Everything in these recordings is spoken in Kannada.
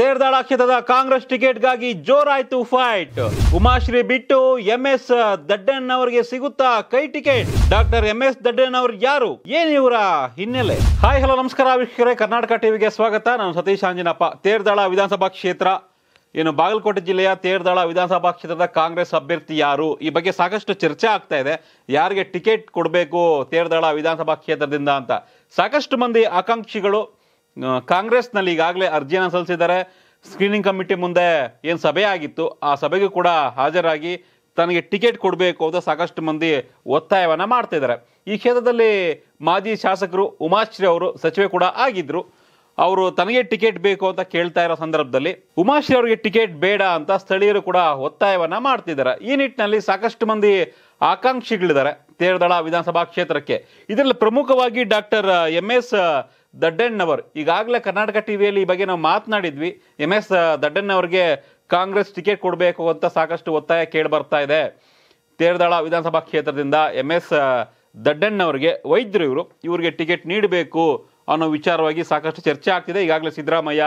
ತೇರ್ದಾಳ ಕ್ಷೇತ್ರದ ಕಾಂಗ್ರೆಸ್ ಟಿಕೆಟ್ಗಾಗಿ ಜೋರಾಯ್ತು ಫೈಟ್ ಉಮಾಶ್ರೀ ಬಿಟ್ಟು ಎಂ ಎಸ್ ದಡ್ಡಣ್ಣ ಅವರಿಗೆ ಸಿಗುತ್ತಾ ಕೈ ticket doctor M S Daddanna ಅವರು ಯಾರು ಏನು ಇವರ ಹಿನ್ನೆಲೆ ಹಾಯ್ ಹಲೋ ನಮಸ್ಕಾರ ವೀಕ್ಷಕರೇ ಕರ್ನಾಟಕ ಟಿವಿಗೆ ಸ್ವಾಗತ ನಾನು ಸತೀಶ್ ಆಂಜನಪ್ಪ ತೇರ್ದಾಳ ವಿಧಾನಸಭಾ ಕ್ಷೇತ್ರ ಏನು ಬಾಗಲಕೋಟೆ ಜಿಲ್ಲೆಯ ತೇರ್ದಾಳ ವಿಧಾನಸಭಾ ಕ್ಷೇತ್ರದ ಕಾಂಗ್ರೆಸ್ ಅಭ್ಯರ್ಥಿ ಯಾರು ಈ ಬಗ್ಗೆ ಸಾಕಷ್ಟು ಚರ್ಚೆ ಆಗ್ತಾ ಇದೆ ಯಾರಿಗೆ ಟಿಕೆಟ್ ಕೊಡಬೇಕು ತೇರ್ದಾಳ ವಿಧಾನಸಭಾ ಕ್ಷೇತ್ರದಿಂದ ಅಂತ ಸಾಕಷ್ಟು ಮಂದಿ ಆಕಾಂಕ್ಷಿಗಳು ಕಾಂಗ್ರೆಸ್ನಲ್ಲಿ ಈಗಾಗಲೇ ಅರ್ಜಿಯನ್ನು ಸಲ್ಲಿಸಿದ್ದಾರೆ ಸ್ಕ್ರೀನಿಂಗ್ ಕಮಿಟಿ ಮುಂದೆ ಏನು ಸಭೆ ಆಗಿತ್ತು ಆ ಸಭೆಗೂ ಕೂಡ ಹಾಜರಾಗಿ ತನಗೆ ಟಿಕೆಟ್ ಕೊಡಬೇಕು ಅಂತ ಸಾಕಷ್ಟು ಮಂದಿ ಒತ್ತಾಯವನ್ನು ಮಾಡ್ತಾ ಈ ಕ್ಷೇತ್ರದಲ್ಲಿ ಮಾಜಿ ಶಾಸಕರು ಉಮಾಶ್ರೀ ಅವರು ಸಚಿವೆ ಕೂಡ ಆಗಿದ್ದರು ಅವರು ತನಗೆ ಟಿಕೆಟ್ ಬೇಕು ಅಂತ ಕೇಳ್ತಾ ಇರೋ ಸಂದರ್ಭದಲ್ಲಿ ಉಮಾಶ್ರೀ ಅವರಿಗೆ ಟಿಕೆಟ್ ಬೇಡ ಅಂತ ಸ್ಥಳೀಯರು ಕೂಡ ಒತ್ತಾಯವನ್ನು ಮಾಡ್ತಿದ್ದಾರೆ ಈ ನಿಟ್ಟಿನಲ್ಲಿ ಸಾಕಷ್ಟು ಮಂದಿ ಆಕಾಂಕ್ಷಿಗಳಿದ್ದಾರೆ ತೇರದಳ ವಿಧಾನಸಭಾ ಕ್ಷೇತ್ರಕ್ಕೆ ಇದರಲ್ಲಿ ಪ್ರಮುಖವಾಗಿ ಡಾಕ್ಟರ್ ಎಂ ಎಸ್ ದಡ್ಡಣ್ಣವರ್ ಈಗಾಗಲೇ ಕರ್ನಾಟಕ ಟಿ ವಿಯಲ್ಲಿ ಈ ಬಗ್ಗೆ ನಾವು ಮಾತನಾಡಿದ್ವಿ ಎಮ್ ಎಸ್ ದಡ್ಡಣ್ಣವ್ರಿಗೆ ಕಾಂಗ್ರೆಸ್ ಟಿಕೆಟ್ ಕೊಡಬೇಕು ಅಂತ ಸಾಕಷ್ಟು ಒತ್ತಾಯ ಕೇಳಿ ಬರ್ತಾ ಇದೆ ತೇರದಾಳ ವಿಧಾನಸಭಾ ಕ್ಷೇತ್ರದಿಂದ ಎಮ್ ಎಸ್ ದಡ್ಡಣ್ಣವ್ರಿಗೆ ವೈದ್ಯರು ಇವರು ಇವರಿಗೆ ಟಿಕೆಟ್ ನೀಡಬೇಕು ಅನ್ನೋ ವಿಚಾರವಾಗಿ ಸಾಕಷ್ಟು ಚರ್ಚೆ ಆಗ್ತಿದೆ ಈಗಾಗಲೇ ಸಿದ್ದರಾಮಯ್ಯ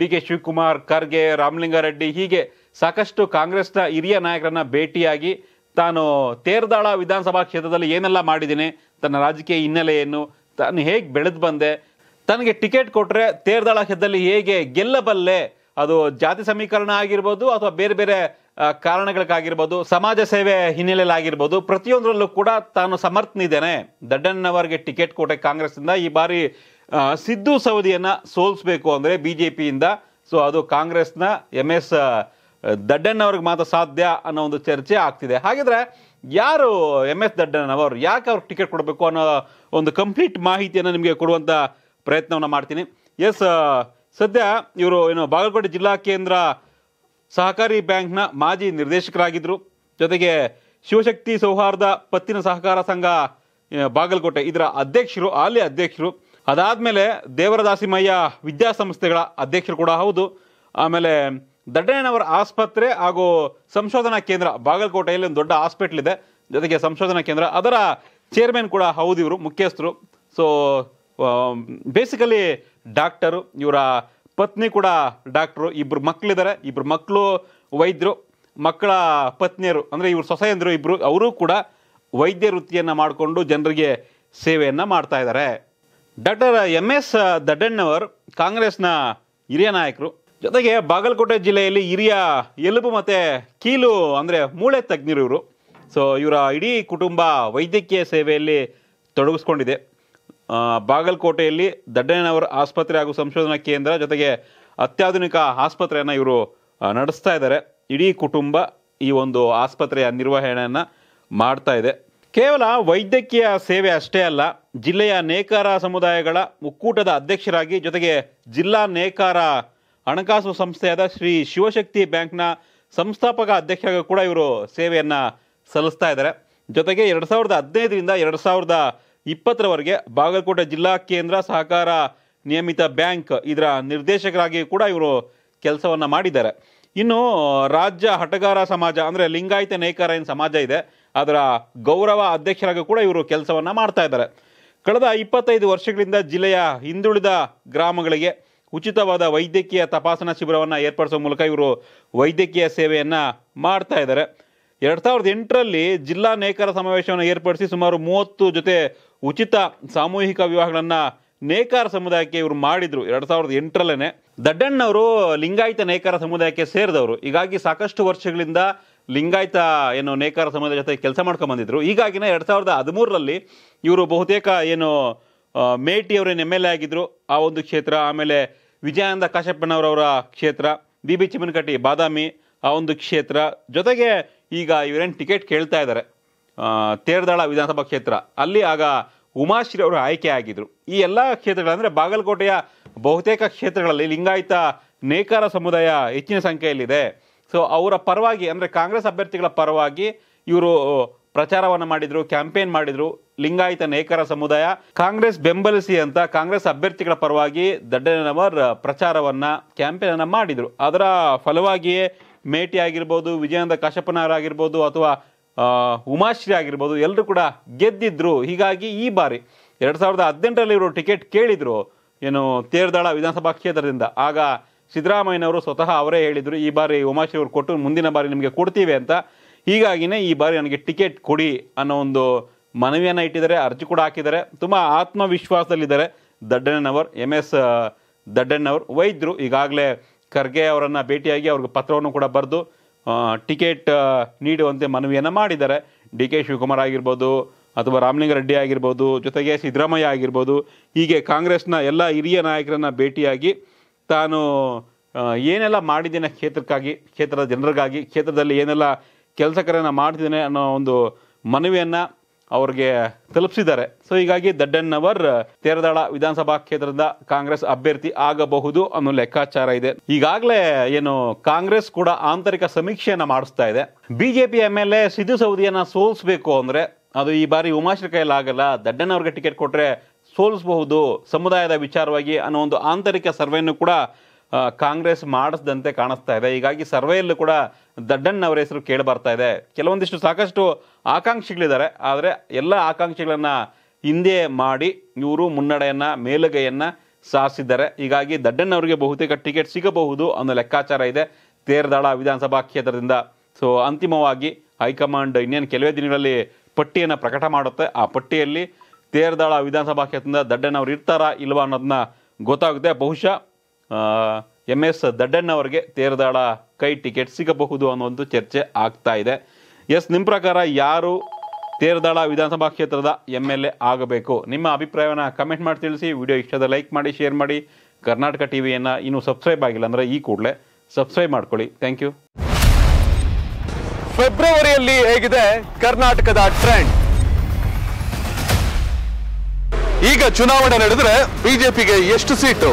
ಡಿ ಕೆ ಶಿವಕುಮಾರ್ ಖರ್ಗೆ ರಾಮಲಿಂಗಾರೆಡ್ಡಿ ಹೀಗೆ ಸಾಕಷ್ಟು ಕಾಂಗ್ರೆಸ್ನ ಹಿರಿಯ ನಾಯಕರನ್ನ ಭೇಟಿಯಾಗಿ ತಾನು ತೇರದಾಳ ವಿಧಾನಸಭಾ ಕ್ಷೇತ್ರದಲ್ಲಿ ಏನೆಲ್ಲ ಮಾಡಿದ್ದೀನಿ ತನ್ನ ರಾಜಕೀಯ ಹಿನ್ನೆಲೆಯನ್ನು ತಾನು ಹೇಗೆ ಬೆಳೆದು ಬಂದೆ ತನಗೆ ಟಿಕೆಟ್ ಕೊಟ್ಟರೆ ತೇರ್ದಾಳ ಹೆದ್ದಲ್ಲಿ ಹೇಗೆ ಗೆಲ್ಲಬಲ್ಲೆ ಅದು ಜಾತಿ ಸಮೀಕರಣ ಆಗಿರ್ಬೋದು ಅಥವಾ ಬೇರೆ ಬೇರೆ ಕಾರಣಗಳಿಗಾಗಿರ್ಬೋದು ಸಮಾಜ ಸೇವೆ ಹಿನ್ನೆಲೆಯಲ್ಲಿ ಆಗಿರ್ಬೋದು ಪ್ರತಿಯೊಂದರಲ್ಲೂ ಕೂಡ ತಾನು ಸಮರ್ಥನಿದ್ದೇನೆ ದಡ್ಡಣ್ಣವರಿಗೆ ಟಿಕೆಟ್ ಕೊಟ್ಟೆ ಕಾಂಗ್ರೆಸ್ನಿಂದ ಈ ಬಾರಿ ಸಿದ್ದು ಸೌದಿಯನ್ನು ಸೋಲಿಸಬೇಕು ಅಂದರೆ ಬಿ ಜೆ ಪಿಯಿಂದ ಸೊ ಅದು ಕಾಂಗ್ರೆಸ್ನ ಎಮ್ ಎಸ್ ದಡ್ಡಣ್ಣವ್ರಿಗೆ ಮಾತ್ರ ಸಾಧ್ಯ ಅನ್ನೋ ಒಂದು ಚರ್ಚೆ ಆಗ್ತಿದೆ ಹಾಗಿದ್ರೆ ಯಾರು ಎಮ್ ಎಸ್ ದಡ್ಡಣ್ಣವರು ಯಾಕೆ ಅವ್ರಿಗೆ ಟಿಕೆಟ್ ಕೊಡಬೇಕು ಅನ್ನೋ ಒಂದು ಕಂಪ್ಲೀಟ್ ಮಾಹಿತಿಯನ್ನು ನಿಮಗೆ ಕೊಡುವಂಥ ಪ್ರಯತ್ನವನ್ನು ಮಾಡ್ತೀನಿ ಎಸ್ ಸದ್ಯ ಇವರು ಏನು ಬಾಗಲಕೋಟೆ ಜಿಲ್ಲಾ ಕೇಂದ್ರ ಸಹಕಾರಿ ಬ್ಯಾಂಕ್ನ ಮಾಜಿ ನಿರ್ದೇಶಕರಾಗಿದ್ದರು ಜೊತೆಗೆ ಶಿವಶಕ್ತಿ ಸೌಹಾರ್ದ ಪತ್ತಿನ ಸಹಕಾರ ಸಂಘ ಬಾಗಲಕೋಟೆ ಇದರ ಅಧ್ಯಕ್ಷರು ಅಲ್ಲಿ ಅಧ್ಯಕ್ಷರು ಅದಾದಮೇಲೆ ದೇವರದಾಸಿಮಯ್ಯ ವಿದ್ಯಾಸಂಸ್ಥೆಗಳ ಅಧ್ಯಕ್ಷರು ಕೂಡ ಹೌದು ಆಮೇಲೆ ದಡ್ಡಯ್ಯನವರ ಆಸ್ಪತ್ರೆ ಹಾಗೂ ಸಂಶೋಧನಾ ಕೇಂದ್ರ ಬಾಗಲಕೋಟೆಯಲ್ಲಿ ಒಂದು ದೊಡ್ಡ ಹಾಸ್ಪಿಟ್ಲ್ ಇದೆ ಜೊತೆಗೆ ಸಂಶೋಧನಾ ಕೇಂದ್ರ ಅದರ ಚೇರ್ಮನ್ ಕೂಡ ಹೌದು ಇವರು ಮುಖ್ಯಸ್ಥರು ಸೊ ಬೇಸಿಕಲಿ ಡಾಕ್ಟರು ಇವರ ಪತ್ನಿ ಕೂಡ ಡಾಕ್ಟ್ರು ಇಬ್ಬರು ಮಕ್ಕಳಿದ್ದಾರೆ ಇಬ್ಬರು ಮಕ್ಕಳು ವೈದ್ಯರು ಮಕ್ಕಳ ಪತ್ನಿಯರು ಅಂದರೆ ಇವರು ಸೊಸೆಯಂದರು ಇಬ್ಬರು ಅವರು ಕೂಡ ವೈದ್ಯ ವೃತ್ತಿಯನ್ನು ಮಾಡಿಕೊಂಡು ಜನರಿಗೆ ಸೇವೆಯನ್ನು ಮಾಡ್ತಾ ಇದ್ದಾರೆ ಡಾಕ್ಟರ್ ಎಮ್ ಎಸ್ ದಡ್ಡಣ್ಣವರು ಕಾಂಗ್ರೆಸ್ನ ಹಿರಿಯ ನಾಯಕರು ಜೊತೆಗೆ ಬಾಗಲಕೋಟೆ ಜಿಲ್ಲೆಯಲ್ಲಿ ಹಿರಿಯ ಎಲುಬು ಮತ್ತು ಕೀಲು ಅಂದರೆ ಮೂಳೆ ತಜ್ಞರು ಇವರು ಸೊ ಇವರ ಇಡೀ ಕುಟುಂಬ ವೈದ್ಯಕೀಯ ಸೇವೆಯಲ್ಲಿ ತೊಡಗಿಸ್ಕೊಂಡಿದೆ ಬಾಗಲಕೋಟೆಯಲ್ಲಿ ದಡ್ಡನವರ ಆಸ್ಪತ್ರೆ ಹಾಗೂ ಸಂಶೋಧನಾ ಕೇಂದ್ರ ಜೊತೆಗೆ ಅತ್ಯಾಧುನಿಕ ಆಸ್ಪತ್ರೆಯನ್ನು ಇವರು ನಡೆಸ್ತಾ ಇದ್ದಾರೆ ಇಡೀ ಕುಟುಂಬ ಈ ಒಂದು ಆಸ್ಪತ್ರೆಯ ನಿರ್ವಹಣೆಯನ್ನು ಮಾಡ್ತಾ ಇದೆ ಕೇವಲ ವೈದ್ಯಕೀಯ ಸೇವೆ ಅಷ್ಟೇ ಅಲ್ಲ ಜಿಲ್ಲೆಯ ನೇಕಾರ ಸಮುದಾಯಗಳ ಒಕ್ಕೂಟದ ಅಧ್ಯಕ್ಷರಾಗಿ ಜೊತೆಗೆ ಜಿಲ್ಲಾ ನೇಕಾರ ಹಣಕಾಸು ಸಂಸ್ಥೆಯಾದ ಶ್ರೀ ಶಿವಶಕ್ತಿ ಬ್ಯಾಂಕ್ನ ಸಂಸ್ಥಾಪಕ ಅಧ್ಯಕ್ಷರಾಗಿ ಕೂಡ ಇವರು ಸೇವೆಯನ್ನು ಸಲ್ಲಿಸ್ತಾ ಇದ್ದಾರೆ ಜೊತೆಗೆ ಎರಡು ಸಾವಿರದ ಹದಿನೈದರಿಂದ ಎರಡು ಸಾವಿರದ ಇಪ್ಪತ್ತರವರೆಗೆ ಬಾಗಲಕೋಟೆ ಜಿಲ್ಲಾ ಕೇಂದ್ರ ಸಹಕಾರ ನಿಯಮಿತ ಬ್ಯಾಂಕ್ ಇದರ ನಿರ್ದೇಶಕರಾಗಿ ಕೂಡ ಇವರು ಕೆಲಸವನ್ನು ಮಾಡಿದ್ದಾರೆ ಇನ್ನು ರಾಜ್ಯ ಹಟಗಾರ ಸಮಾಜ ಅಂದರೆ ಲಿಂಗಾಯತ ನೇಕಾರ ಏನು ಸಮಾಜ ಇದೆ ಅದರ ಗೌರವ ಅಧ್ಯಕ್ಷರಾಗಿ ಕೂಡ ಇವರು ಕೆಲಸವನ್ನು ಮಾಡ್ತಾ ಇದ್ದಾರೆ ಕಳೆದ ಇಪ್ಪತ್ತೈದು ವರ್ಷಗಳಿಂದ ಜಿಲ್ಲೆಯ ಹಿಂದುಳಿದ ಗ್ರಾಮಗಳಿಗೆ ಉಚಿತವಾದ ವೈದ್ಯಕೀಯ ತಪಾಸಣಾ ಶಿಬಿರವನ್ನು ಏರ್ಪಡಿಸೋ ಮೂಲಕ ಇವರು ವೈದ್ಯಕೀಯ ಸೇವೆಯನ್ನು ಮಾಡ್ತಾ ಇದ್ದಾರೆ ಎರಡು ಸಾವಿರದ ಎಂಟರಲ್ಲಿ ಜಿಲ್ಲಾ ನೇಕಾರ ಸಮಾವೇಶವನ್ನು ಏರ್ಪಡಿಸಿ ಸುಮಾರು ಮೂವತ್ತು ಜೊತೆ ಉಚಿತ ಸಾಮೂಹಿಕ ವಿವಾಹಗಳನ್ನು ನೇಕಾರ ಸಮುದಾಯಕ್ಕೆ ಇವರು ಮಾಡಿದರು ಎರಡು ಸಾವಿರದ ಎಂಟರಲ್ಲೇ ದಡ್ಡಣ್ಣವರು ಲಿಂಗಾಯತ ನೇಕಾರ ಸಮುದಾಯಕ್ಕೆ ಸೇರಿದವರು ಹೀಗಾಗಿ ಸಾಕಷ್ಟು ವರ್ಷಗಳಿಂದ ಲಿಂಗಾಯತ ಏನು ನೇಕಾರ ಸಮುದಾಯ ಜೊತೆ ಕೆಲಸ ಮಾಡ್ಕೊಂಡು ಬಂದಿದ್ರು ಈಗಾಗಿನ ಎರಡು ಸಾವಿರದ ಹದಿಮೂರರಲ್ಲಿ ಇವರು ಬಹುತೇಕ ಏನು ಮೇಟಿಯವರೇನು ಎಮ್ ಎಲ್ ಎ ಆಗಿದ್ದರು ಆ ಒಂದು ಕ್ಷೇತ್ರ ಆಮೇಲೆ ವಿಜಯಾನಂದ ಕಾಶಪ್ಪನವರವರ ಕ್ಷೇತ್ರ ಬಿ ಬಿ ಚಿಮ್ಮನಕಟ್ಟಿ ಬಾದಾಮಿ ಆ ಒಂದು ಕ್ಷೇತ್ರ ಜೊತೆಗೆ ಈಗ ಇವರೇನು ಟಿಕೆಟ್ ಕೇಳ್ತಾ ಇದ್ದಾರೆ ತೇರ್ದಾಳ ವಿಧಾನಸಭಾ ಕ್ಷೇತ್ರ ಅಲ್ಲಿ ಆಗ ಉಮಾಶ್ರೀ ಅವರು ಆಯ್ಕೆ ಆಗಿದ್ರು ಈ ಎಲ್ಲ ಕ್ಷೇತ್ರಗಳು ಅಂದರೆ ಬಾಗಲಕೋಟೆಯ ಬಹುತೇಕ ಕ್ಷೇತ್ರಗಳಲ್ಲಿ ಲಿಂಗಾಯತ ನೇಕಾರ ಸಮುದಾಯ ಹೆಚ್ಚಿನ ಸಂಖ್ಯೆಯಲ್ಲಿದೆ ಸೊ ಅವರ ಪರವಾಗಿ ಅಂದರೆ ಕಾಂಗ್ರೆಸ್ ಅಭ್ಯರ್ಥಿಗಳ ಪರವಾಗಿ ಇವರು ಪ್ರಚಾರವನ್ನು ಮಾಡಿದರು ಕ್ಯಾಂಪೇನ್ ಮಾಡಿದರು ಲಿಂಗಾಯತ ನೇಕಾರ ಸಮುದಾಯ ಕಾಂಗ್ರೆಸ್ ಬೆಂಬಲಿಸಿ ಅಂತ ಕಾಂಗ್ರೆಸ್ ಅಭ್ಯರ್ಥಿಗಳ ಪರವಾಗಿ ದಡ್ಡನವರ್ ಪ್ರಚಾರವನ್ನು ಕ್ಯಾಂಪೇನನ್ನು ಮಾಡಿದರು ಅದರ ಫಲವಾಗಿಯೇ ಮೇಟಿ ಆಗಿರ್ಬೋದು ವಿಜಯಾನಂದ ಕಾಶಪ್ಪನವರಾಗಿರ್ಬೋದು ಅಥವಾ ಉಮಾಶ್ರೀ ಆಗಿರ್ಬೋದು ಎಲ್ಲರೂ ಕೂಡ ಗೆದ್ದಿದ್ರು ಹೀಗಾಗಿ ಈ ಬಾರಿ ಎರಡು ಸಾವಿರದ ಹದಿನೆಂಟರಲ್ಲಿ ಇವರು ಟಿಕೆಟ್ ಕೇಳಿದರು ಏನು ತೇರ್ದಾಳ ವಿಧಾನಸಭಾ ಕ್ಷೇತ್ರದಿಂದ ಆಗ ಸಿದ್ದರಾಮಯ್ಯನವರು ಸ್ವತಃ ಅವರೇ ಹೇಳಿದರು ಈ ಬಾರಿ ಉಮಾಶ್ರೀ ಅವರು ಕೊಟ್ಟು ಮುಂದಿನ ಬಾರಿ ನಿಮಗೆ ಕೊಡ್ತೀವಿ ಅಂತ ಹೀಗಾಗಿನೇ ಈ ಬಾರಿ ನನಗೆ ಟಿಕೆಟ್ ಕೊಡಿ ಅನ್ನೋ ಒಂದು ಮನವಿಯನ್ನು ಇಟ್ಟಿದ್ದಾರೆ ಅರ್ಜಿ ಕೂಡ ಹಾಕಿದ್ದಾರೆ ತುಂಬ ಆತ್ಮವಿಶ್ವಾಸದಲ್ಲಿದ್ದಾರೆ ದಡ್ಡಣ್ಣನವರು ಎಮ್ ಎಸ್ ದಡ್ಡಣ್ಣವರು ವೈದ್ಯರು ಈಗಾಗಲೇ ಖರ್ಗೆ ಅವರನ್ನು ಭೇಟಿಯಾಗಿ ಅವ್ರಿಗೆ ಪತ್ರವನ್ನು ಕೂಡ ಬರೆದು ಟಿಕೆಟ್ ನೀಡುವಂತೆ ಮನವಿಯನ್ನು ಮಾಡಿದ್ದಾರೆ ಡಿ ಕೆ ಶಿವಕುಮಾರ್ ಆಗಿರ್ಬೋದು ಅಥವಾ ರೆಡ್ಡಿ ಆಗಿರ್ಬೋದು ಜೊತೆಗೆ ಸಿದ್ದರಾಮಯ್ಯ ಆಗಿರ್ಬೋದು ಹೀಗೆ ಕಾಂಗ್ರೆಸ್ನ ಎಲ್ಲ ಹಿರಿಯ ನಾಯಕರನ್ನು ಭೇಟಿಯಾಗಿ ತಾನು ಏನೆಲ್ಲ ಮಾಡಿದ್ದೇನೆ ಕ್ಷೇತ್ರಕ್ಕಾಗಿ ಕ್ಷೇತ್ರದ ಜನರಿಗಾಗಿ ಕ್ಷೇತ್ರದಲ್ಲಿ ಏನೆಲ್ಲ ಕೆಲಸಕರನ್ನು ಮಾಡ್ತಿದ್ದೇನೆ ಅನ್ನೋ ಒಂದು ಮನವಿಯನ್ನು ಅವ್ರಿಗೆ ತಲುಪಿಸಿದ್ದಾರೆ ಸೊ ಹೀಗಾಗಿ ದಡ್ಡನ್ ಅವರ್ ತೇರದಾಳ ವಿಧಾನಸಭಾ ಕ್ಷೇತ್ರದ ಕಾಂಗ್ರೆಸ್ ಅಭ್ಯರ್ಥಿ ಆಗಬಹುದು ಅನ್ನೋ ಲೆಕ್ಕಾಚಾರ ಇದೆ ಈಗಾಗಲೇ ಏನು ಕಾಂಗ್ರೆಸ್ ಕೂಡ ಆಂತರಿಕ ಸಮೀಕ್ಷೆಯನ್ನ ಮಾಡಿಸ್ತಾ ಇದೆ BJP M L A Siddu ಸೌದಿಯನ್ನ ಸೋಲಿಸಬೇಕು ಅಂದ್ರೆ ಅದು ಈ ಬಾರಿ ಉಮಾಶ್ರ ಕೈಲಾಗಲ್ಲ ದಡ್ಡನ್ ಅವ್ರಿಗೆ ಟಿಕೆಟ್ ಕೊಟ್ರೆ ಸೋಲಿಸಬಹುದು ಸಮುದಾಯದ ವಿಚಾರವಾಗಿ ಅನ್ನೋ ಒಂದು ಆಂತರಿಕ ಸರ್ವೆಯನ್ನು ಕೂಡ ಕಾಂಗ್ರೆಸ್ ಮಾಡಿಸ್ದಂತೆ ಕಾಣಿಸ್ತಾ ಇದೆ ಹೀಗಾಗಿ ಸರ್ವೆಯಲ್ಲೂ ಕೂಡ ದಡ್ಡಣ್ಣ ಅವರ ಹೆಸರು ಕೇಳಿ ಬರ್ತಾ ಇದೆ ಕೆಲವೊಂದಿಷ್ಟು ಸಾಕಷ್ಟು ಆಕಾಂಕ್ಷಿಗಳಿದ್ದಾರೆ ಆದರೆ ಎಲ್ಲ ಆಕಾಂಕ್ಷಿಗಳನ್ನು ಹಿಂದೆ ಮಾಡಿ ಇವರು ಮುನ್ನಡೆಯನ್ನು ಮೇಲುಗೈಯನ್ನು ಸಾರಿಸಿದ್ದಾರೆ ಹೀಗಾಗಿ ದಡ್ಡಣ್ಣವರಿಗೆ ಅವರಿಗೆ ಬಹುತೇಕ ಟಿಕೆಟ್ ಸಿಗಬಹುದು ಅನ್ನೋ ಲೆಕ್ಕಾಚಾರ ಇದೆ ತೇರದಾಳ ವಿಧಾನಸಭಾ ಕ್ಷೇತ್ರದಿಂದ ಸೊ ಅಂತಿಮವಾಗಿ ಹೈಕಮಾಂಡ್ ಇನ್ನೇನು ಕೆಲವೇ ದಿನಗಳಲ್ಲಿ ಪಟ್ಟಿಯನ್ನು ಪ್ರಕಟ ಮಾಡುತ್ತೆ ಆ ಪಟ್ಟಿಯಲ್ಲಿ ತೇರದಾಳ ವಿಧಾನಸಭಾ ಕ್ಷೇತ್ರದಿಂದ ದಡ್ಡಣ್ಣ ಅವ್ರು ಇರ್ತಾರಾ ಇಲ್ವಾ ಅನ್ನೋದನ್ನ ಗೊತ್ತಾಗುತ್ತೆ ಬಹುಶಃ ಎಮ್ ಎಸ್ ದಡ್ಡಣ್ಣ ಅವರಿಗೆ ತೇರದಾಳ ಕೈ ಟಿಕೆಟ್ ಸಿಗಬಹುದು ಅನ್ನೋ ಒಂದು ಚರ್ಚೆ ಆಗ್ತಾ ಇದೆ ಎಸ್ ನಿಮ್ಮ ಪ್ರಕಾರ ಯಾರು ತೇರದಾಳ ವಿಧಾನಸಭಾ ಕ್ಷೇತ್ರದ ಎಮ್ ಎಲ್ ಎ ಆಗಬೇಕು ನಿಮ್ಮ ಅಭಿಪ್ರಾಯವನ್ನು ಕಮೆಂಟ್ ಮಾಡಿ ತಿಳಿಸಿ ವಿಡಿಯೋ ಇಷ್ಟದ ಲೈಕ್ ಮಾಡಿ ಶೇರ್ ಮಾಡಿ ಕರ್ನಾಟಕ ಟಿ ವಿಯನ್ನು ಇನ್ನೂ ಸಬ್ಸ್ಕ್ರೈಬ್ ಆಗಿಲ್ಲ ಅಂದರೆ ಈ ಕೂಡಲೇ ಸಬ್ಸ್ಕ್ರೈಬ್ ಮಾಡ್ಕೊಳ್ಳಿ ಥ್ಯಾಂಕ್ ಯು ಫೆಬ್ರವರಿಯಲ್ಲಿ ಹೇಗಿದೆ ಕರ್ನಾಟಕದ ಟ್ರೆಂಡ್ ಈಗ ಚುನಾವಣೆ ನಡೆದರೆ ಬಿಜೆಪಿಗೆ ಎಷ್ಟು ಸೀಟು